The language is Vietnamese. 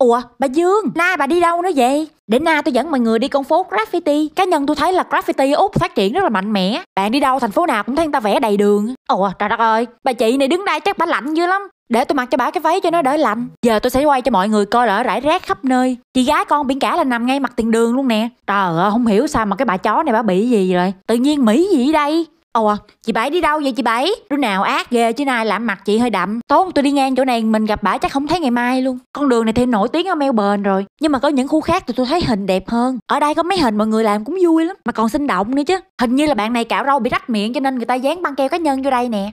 Ủa bà Dương Na bà đi đâu nữa vậy Để na tôi dẫn mọi người đi con phố graffiti Cá nhân tôi thấy là graffiti Úc phát triển rất là mạnh mẽ Bạn đi đâu thành phố nào cũng thấy người ta vẽ đầy đường Ủa trời đất ơi Bà chị này đứng đây chắc bà lạnh dữ lắm để tôi mặc cho bà cái váy cho nó đỡ lạnh Giờ tôi sẽ quay cho mọi người coi là ở rải rác khắp nơi Chị gái con biển cả là nằm ngay mặt tiền đường luôn nè Trời ơi không hiểu sao mà cái bà chó này bà bị gì rồi Tự nhiên Mỹ gì đây Ồ à, chị Bảy đi đâu vậy chị Bảy? Đứa nào ác ghê chứ nay làm mặt chị hơi đậm. Tối tôi đi ngang chỗ này mình gặp bả chắc không thấy ngày mai luôn. Con đường này thêm nổi tiếng ở Melbourne rồi. Nhưng mà có những khu khác thì tôi thấy hình đẹp hơn. Ở đây có mấy hình mọi người làm cũng vui lắm. Mà còn sinh động nữa chứ. Hình như là bạn này cạo râu bị rách miệng cho nên người ta dán băng keo cá nhân vô đây nè.